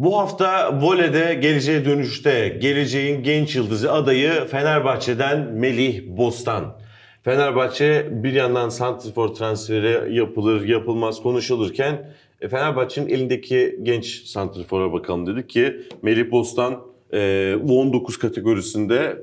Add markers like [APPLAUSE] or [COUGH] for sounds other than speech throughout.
Bu hafta volede geleceğe dönüşte geleceğin genç yıldızı adayı Fenerbahçe'den Melih Bostan. Fenerbahçe bir yandan Santrifor transferi yapılır yapılmaz konuşulurken e, Fenerbahçe'nin elindeki genç Santrifor'a bakalım dedik ki Melih Bostan e, U19 kategorisinde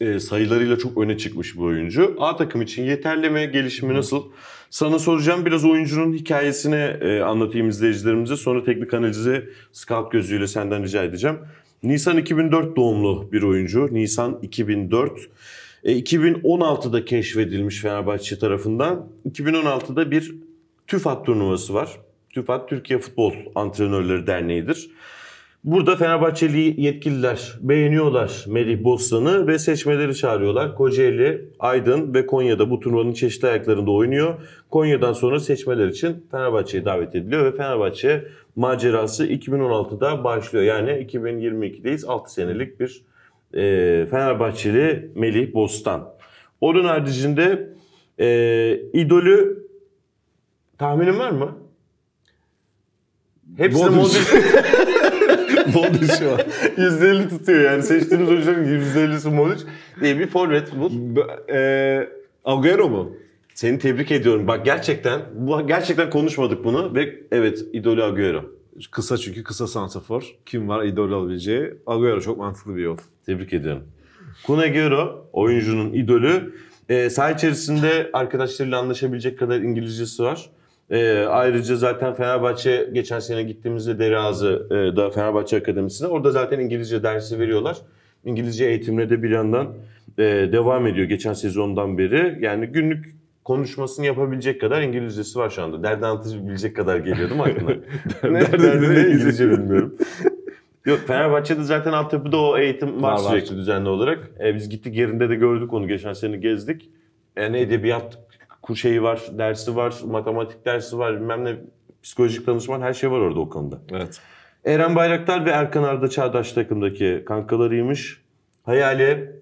e, sayılarıyla çok öne çıkmış bu oyuncu. A takım için yeterli mi? Gelişimi nasıl? Sana soracağım biraz oyuncunun hikayesini e, anlatayım izleyicilerimize. Sonra teknik analizi scout gözüyle senden rica edeceğim. Nisan 2004 doğumlu bir oyuncu. Nisan 2004. 2016'da e, keşfedilmiş Fenerbahçe tarafından. 2016'da bir TÜFAT turnuvası var. TÜFAT Türkiye Futbol Antrenörleri Derneği'dir. Burada Fenerbahçeli yetkililer beğeniyorlar Melih Bostan'ı ve seçmeleri çağırıyorlar. Kocaeli, Aydın ve Konya'da bu turnuvanın çeşitli ayaklarında oynuyor. Konya'dan sonra seçmeler için Fenerbahçe'ye davet ediliyor ve Fenerbahçe macerası 2016'da başlıyor. Yani 2022'deyiz 6 senelik bir e, Fenerbahçeli Melih Bostan. Onun haricinde e, idolü tahminin var mı? Hepsi Modric. [LAUGHS] [LAUGHS] Modric şu an. tutuyor yani. Seçtiğimiz oyuncuların %50'si Modric diye bir forvet bu. E, Agüero mu? Seni tebrik ediyorum. Bak gerçekten bu gerçekten konuşmadık bunu ve evet idolü Agüero. Kısa çünkü kısa santrafor. Kim var idol alabileceği? Agüero çok mantıklı bir yol. Tebrik ediyorum. Kun Agüero oyuncunun idolü. E, saha içerisinde arkadaşlarıyla anlaşabilecek kadar İngilizcesi var. E, ayrıca zaten Fenerbahçe geçen sene gittiğimizde Derazı e, da Fenerbahçe Akademisi'ne orada zaten İngilizce dersi veriyorlar. İngilizce eğitimine de bir yandan e, devam ediyor geçen sezondan beri. Yani günlük konuşmasını yapabilecek kadar İngilizcesi var şu anda. Derdi anlatabilecek kadar geliyor değil aklına? [LAUGHS] ne, derdi İngilizce bilmiyorum. [LAUGHS] Yok Fenerbahçe'de zaten altyapıda o eğitim var, var sürekli var. düzenli olarak. E, biz gittik yerinde de gördük onu geçen sene gezdik. E, yani edebiyat şeyi var, dersi var, matematik dersi var, bilmem ne psikolojik danışman her şey var orada o konuda. Evet. Eren Bayraktar ve Erkan Arda Çağdaş takımdaki kankalarıymış. Hayali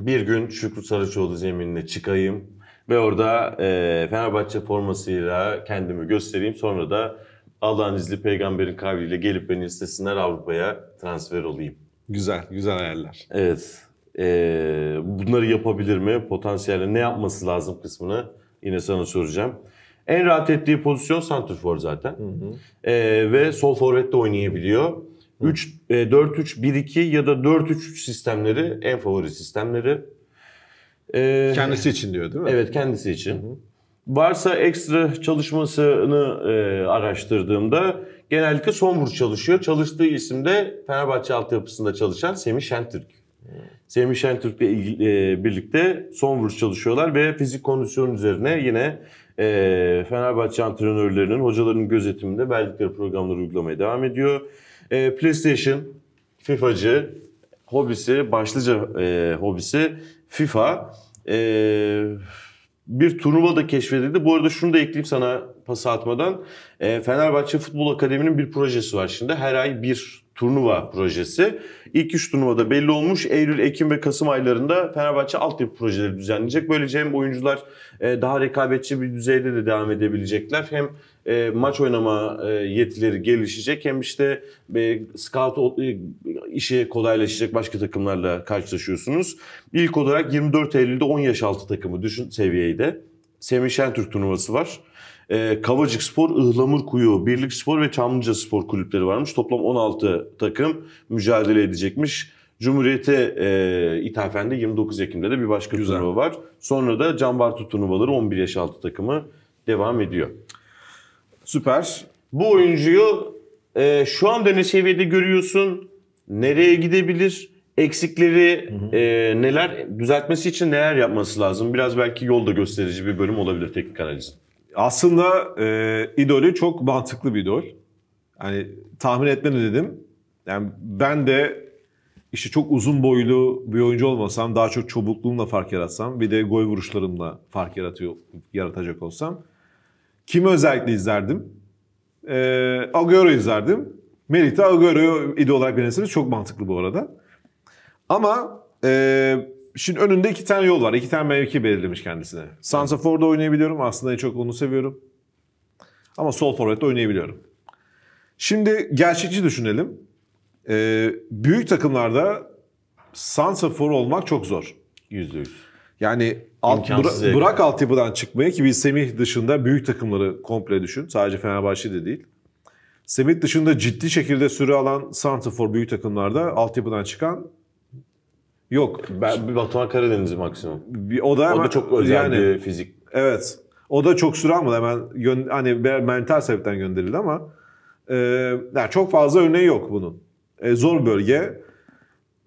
bir gün Şükrü Saraçoğlu zeminine çıkayım ve orada e, Fenerbahçe formasıyla kendimi göstereyim. Sonra da Allah'ın izli peygamberin kavliyle gelip beni istesinler Avrupa'ya transfer olayım. Güzel, güzel hayaller. Evet. E, bunları yapabilir mi? Potansiyelde ne yapması lazım kısmını Yine sana soracağım. En rahat ettiği pozisyon santrfor zaten. Hı hı. E, ve sol forvette oynayabiliyor. 3 e, 4-3-1-2 ya da 4-3-3 sistemleri en favori sistemleri. E, kendisi için diyor değil mi? Evet kendisi için. Varsa ekstra çalışmasını e, araştırdığımda genellikle son vuruş çalışıyor. Çalıştığı isim de Fenerbahçe altyapısında çalışan Semih Şentürk. Semih Şentürk'le e, birlikte son vuruş çalışıyorlar ve fizik kondisyon üzerine yine e, Fenerbahçe antrenörlerinin, hocalarının gözetiminde verdikleri programları uygulamaya devam ediyor. E, PlayStation, FIFA'cı, hobisi, başlıca e, hobisi FIFA. E, bir turnuva da keşfedildi. Bu arada şunu da ekleyeyim sana pas atmadan. E, Fenerbahçe Futbol Akademi'nin bir projesi var şimdi. Her ay bir turnuva projesi. İlk 3 turnuvada belli olmuş. Eylül, Ekim ve Kasım aylarında Fenerbahçe altyapı projeleri düzenleyecek. Böylece hem oyuncular e, daha rekabetçi bir düzeyde de devam edebilecekler. Hem e, maç oynama e, yetileri gelişecek hem işte e, scout işi kolaylaşacak başka takımlarla karşılaşıyorsunuz. İlk olarak 24 Eylül'de 10 yaş altı takımı düşün seviyeyde. Semih Şentürk turnuvası var. E, Kavacık Spor, Kuyu, Birlik Spor ve Çamlıca Spor kulüpleri varmış. Toplam 16 takım mücadele edecekmiş. Cumhuriyete e, ithafen de 29 Ekim'de de bir başka Güzel. turnuva var. Sonra da Can Bartu turnuvaları 11 yaş altı takımı devam ediyor. Süper. Bu oyuncuyu e, şu anda ne seviyede görüyorsun? Nereye gidebilir? Eksikleri E, neler? Düzeltmesi için neler yapması lazım? Biraz belki yolda gösterici bir bölüm olabilir teknik analizin. Aslında e, idolü çok mantıklı bir idol. Yani tahmin etmeni dedim. Yani ben de işte çok uzun boylu bir oyuncu olmasam, daha çok çabukluğumla fark yaratsam, bir de gol vuruşlarımla fark yaratıyor, yaratacak olsam. Kimi özellikle izlerdim? E, Agüero izlerdim. Melita Agüero'yu idol olarak benimseniz çok mantıklı bu arada. Ama e, Şimdi önünde iki tane yol var. iki tane mevki belirlemiş kendisine. Sansa Santrafor'da oynayabiliyorum. Aslında çok onu seviyorum. Ama sol forvette oynayabiliyorum. Şimdi gerçekçi düşünelim. Ee, büyük takımlarda Sansa Ford olmak çok zor. Yüzde yüz. Yani alt, bıra- bırak altyapıdan çıkmaya ki bir Semih dışında büyük takımları komple düşün. Sadece Fenerbahçe de değil. Semih dışında ciddi şekilde süre alan Sansa Ford büyük takımlarda altyapıdan çıkan Yok. Ben, Batuhan Karadeniz'i maksimum. Bir, o da, hemen, o da çok özel yani, bir fizik. Evet. O da çok süre almadı. Hemen gö- hani mental sebepten gönderildi ama e, yani çok fazla örneği yok bunun. E, zor bölge.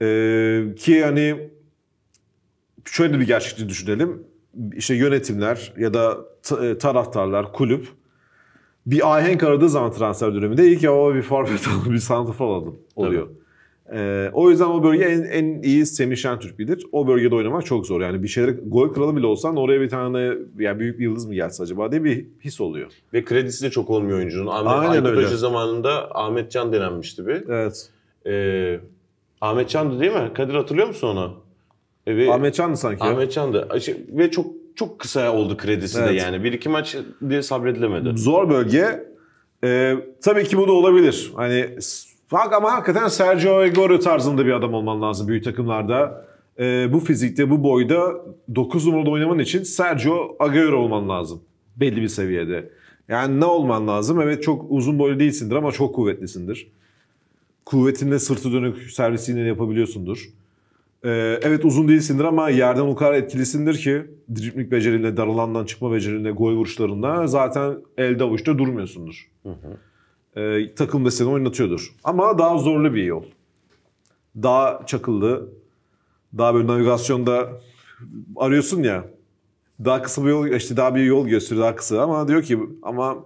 E, ki hani şöyle bir gerçekçi düşünelim. İşte yönetimler ya da t- e, taraftarlar, kulüp bir ahenk aradığı zaman transfer döneminde ilk ki o bir forvet alalım, [LAUGHS] bir santrafor alalım oluyor. Evet. Ee, o yüzden o bölge en, en iyi Semih Şentürk bilir. O bölgede oynamak çok zor. Yani bir şeyler gol kralı bile olsan oraya bir tane yani büyük bir yıldız mı gelse acaba diye bir his oluyor. Ve kredisi de çok olmuyor oyuncunun. Ahmet Aynen Aykut öyle. Hoca zamanında Ahmet Can denenmişti bir. Evet. Ee, Ahmet Can'dı değil mi? Kadir hatırlıyor musun onu? Ee, ve, Ahmet Can'dı sanki. Ya. Ahmet Can'dı. Şey, ve çok çok kısa oldu kredisi evet. de yani. Bir iki maç diye sabredilemedi. Zor bölge. Ee, tabii ki bu da olabilir. Hani fakat Ama hakikaten Sergio Agüero tarzında bir adam olman lazım büyük takımlarda. Ee, bu fizikte, bu boyda 9 numarada oynaman için Sergio Agüero olman lazım. Belli bir seviyede. Yani ne olman lazım? Evet çok uzun boylu değilsindir ama çok kuvvetlisindir. Kuvvetinle sırtı dönük servis yapabiliyorsundur. Ee, evet uzun değilsindir ama yerden o kadar etkilisindir ki driplik becerinle, dar alandan çıkma becerinle, gol vuruşlarında zaten elde avuçta durmuyorsundur. Hı hı e, takım da seni oynatıyordur. Ama daha zorlu bir yol. Daha çakıllı, daha böyle navigasyonda arıyorsun ya. Daha kısa bir yol, işte daha bir yol gösteriyor, daha kısa. Ama diyor ki ama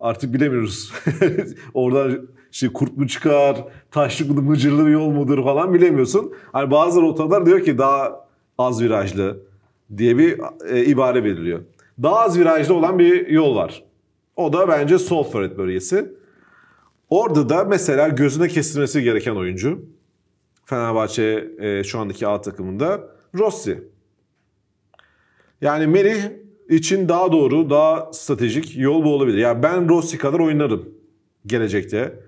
artık bilemiyoruz. [LAUGHS] Oradan işte kurt mu çıkar, taşlıklı mıcırlı bir yol mudur falan bilemiyorsun. Hani bazı rotalar diyor ki daha az virajlı diye bir e, ibare belirliyor. Daha az virajlı olan bir yol var. O da bence Solferet bölgesi. Orada da mesela gözüne kesilmesi gereken oyuncu Fenerbahçe e, şu andaki A takımında Rossi. Yani Merih için daha doğru, daha stratejik yol bu olabilir. Yani ben Rossi kadar oynarım gelecekte.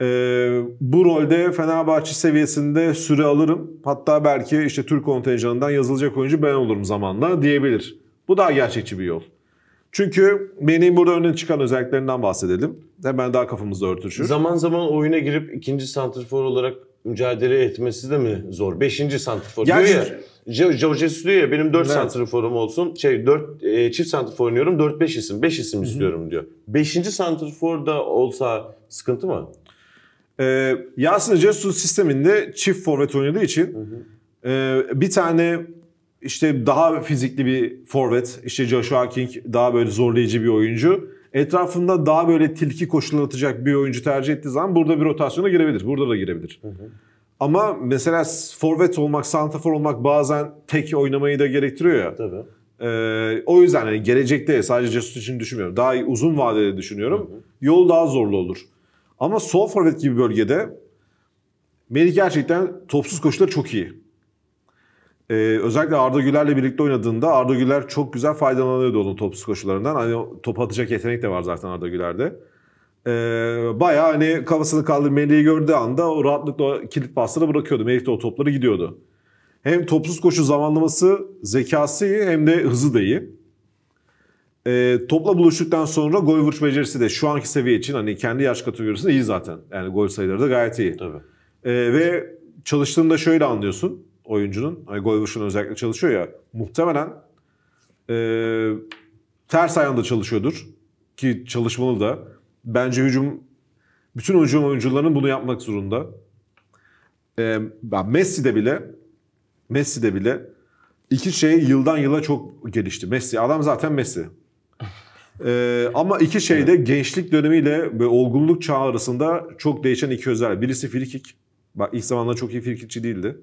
Ee, bu rolde Fenerbahçe seviyesinde süre alırım. Hatta belki işte Türk kontenjanından yazılacak oyuncu ben olurum zamanla diyebilir. Bu daha gerçekçi bir yol. Çünkü benim burada öne çıkan özelliklerinden bahsedelim. Hemen daha kafamızda örtüşür. Zaman zaman oyuna girip ikinci santrfor olarak mücadele etmesi de mi zor? Beşinci santrfor diyor ya. Joe Jesus diyor ya benim dört evet. santrforum olsun. Şey dört e, çift santrfor oynuyorum. Dört beş isim. Beş isim Hı-hı. istiyorum diyor. Beşinci santrfor da olsa sıkıntı mı? Ee, Yasin Jesus sisteminde çift forvet oynadığı için e, bir tane işte daha fizikli bir forvet. İşte Joshua King daha böyle zorlayıcı bir oyuncu. Etrafında daha böyle tilki koşulları atacak bir oyuncu tercih ettiği zaman burada bir rotasyona girebilir. Burada da girebilir. Hı hı. Ama mesela forvet olmak, santafor olmak bazen tek oynamayı da gerektiriyor ya. Tabii. Ee, o yüzden hani gelecekte sadece Cesus için düşünmüyorum. Daha uzun vadede düşünüyorum. Hı hı. Yol daha zorlu olur. Ama sol forvet gibi bölgede Melih gerçekten topsuz koşuda çok iyi. Ee, özellikle Arda Güler'le birlikte oynadığında Arda Güler çok güzel faydalanıyordu onun topsuz koşularından. Hani top atacak yetenek de var zaten Arda Güler'de. Ee, bayağı hani kafasını kaldırıp Melih'i gördüğü anda o rahatlıkla kilit pasları bırakıyordu. Melih de o topları gidiyordu. Hem topsuz koşu zamanlaması zekası iyi hem de hızı da iyi. Ee, topla buluştuktan sonra gol vuruş becerisi de şu anki seviye için hani kendi yaş kategorisinde iyi zaten. Yani gol sayıları da gayet iyi. Tabii. Ee, ve çalıştığında şöyle anlıyorsun oyuncunun hani Golvuş'un özellikle çalışıyor ya muhtemelen e, ters ayağında çalışıyordur ki çalışmalı da. Bence hücum bütün hücum oyuncularının bunu yapmak zorunda. E, Messi de bile Messi de bile iki şey yıldan yıla çok gelişti. Messi adam zaten Messi. Ee, ama iki şey de gençlik dönemiyle ve olgunluk çağı arasında çok değişen iki özellik. Birisi frikik. Bak ilk zamanlarda çok iyi frikikçi değildi.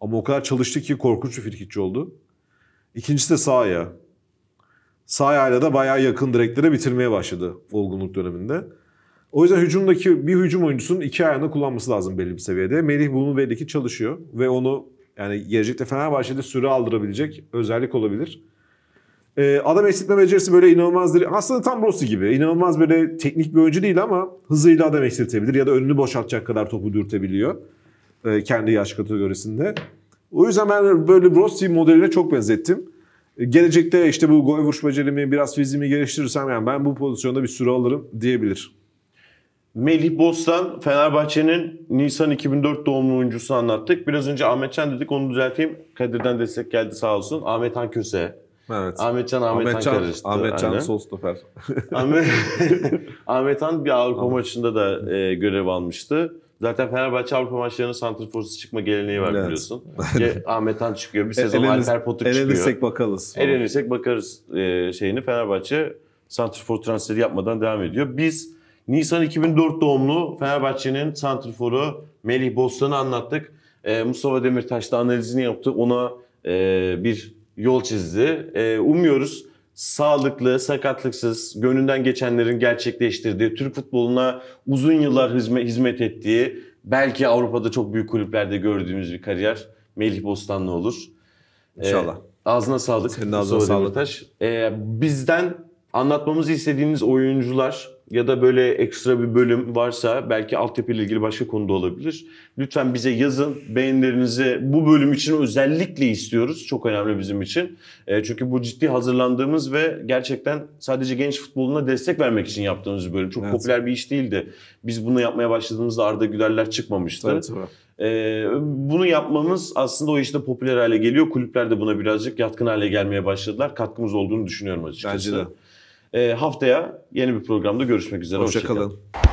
Ama o kadar çalıştı ki korkunç bir frikikçi oldu. İkincisi de sağ ayağı. Sağ ayağıyla da bayağı yakın direklere bitirmeye başladı olgunluk döneminde. O yüzden hücumdaki bir hücum oyuncusunun iki ayağını kullanması lazım belli bir seviyede. Melih bunu belli ki çalışıyor ve onu yani gelecekte Fenerbahçe'de süre aldırabilecek özellik olabilir. Ee, adam eksiltme becerisi böyle inanılmazdır. Aslında tam Rossi gibi. İnanılmaz böyle teknik bir oyuncu değil ama hızıyla adam eksiltebilir ya da önünü boşaltacak kadar topu dürtebiliyor. E, kendi yaş kategorisinde. O yüzden ben böyle Rossi modeline çok benzettim. E, gelecekte işte bu gol vuruş becerimi, biraz fiziğimi geliştirirsem yani ben bu pozisyonda bir süre alırım diyebilir. Melih Bostan, Fenerbahçe'nin Nisan 2004 doğumlu oyuncusunu anlattık. Biraz önce Ahmetcan dedik onu düzelteyim. Kadir'den destek geldi sağ olsun. Ahmethan Köse. Evet. Ahmetcan Ahmethan Ahmet karıştı. Ahmetcan sol stoper. Ahmethan [LAUGHS] bir Avrupa maçında da e, görev almıştı. Zaten Fenerbahçe Avrupa maçlarının santrforsuz çıkma geleneği var evet. biliyorsun. [LAUGHS] Ge Ahmet Han çıkıyor. Bir e, sezon Eleniz, Alper Potuk çıkıyor. Elenirsek bakarız. Elenirsek bakarız e, şeyini. Fenerbahçe santrfor transferi yapmadan devam ediyor. Biz Nisan 2004 doğumlu Fenerbahçe'nin santrforu Melih Bostan'ı anlattık. E, Mustafa Demirtaş da analizini yaptı. Ona e, bir yol çizdi. E, umuyoruz sağlıklı, sakatlıksız, gönlünden geçenlerin gerçekleştirdiği, Türk futboluna uzun yıllar hizmet, hizmet ettiği, belki Avrupa'da çok büyük kulüplerde gördüğümüz bir kariyer Melih Bostanlı olur. Ee, İnşallah. Ee, ağzına sağlık. Senin ağzına sağlık. Ee, bizden anlatmamızı istediğiniz oyuncular, ya da böyle ekstra bir bölüm varsa belki altyapı ile ilgili başka konuda olabilir. Lütfen bize yazın. Beğenilerinizi bu bölüm için özellikle istiyoruz. Çok önemli bizim için. E, çünkü bu ciddi hazırlandığımız ve gerçekten sadece genç futboluna destek vermek için yaptığımız bir bölüm. Çok evet. popüler bir iş değildi. Biz bunu yapmaya başladığımızda Arda Gülerler çıkmamıştı. Tabii, tabii. Ee, bunu yapmamız aslında o işte popüler hale geliyor. Kulüpler de buna birazcık yatkın hale gelmeye başladılar. Katkımız olduğunu düşünüyorum açıkçası. Bence de. Ee, haftaya yeni bir programda görüşmek üzere. Hoşçakalın. Hoşça kalın.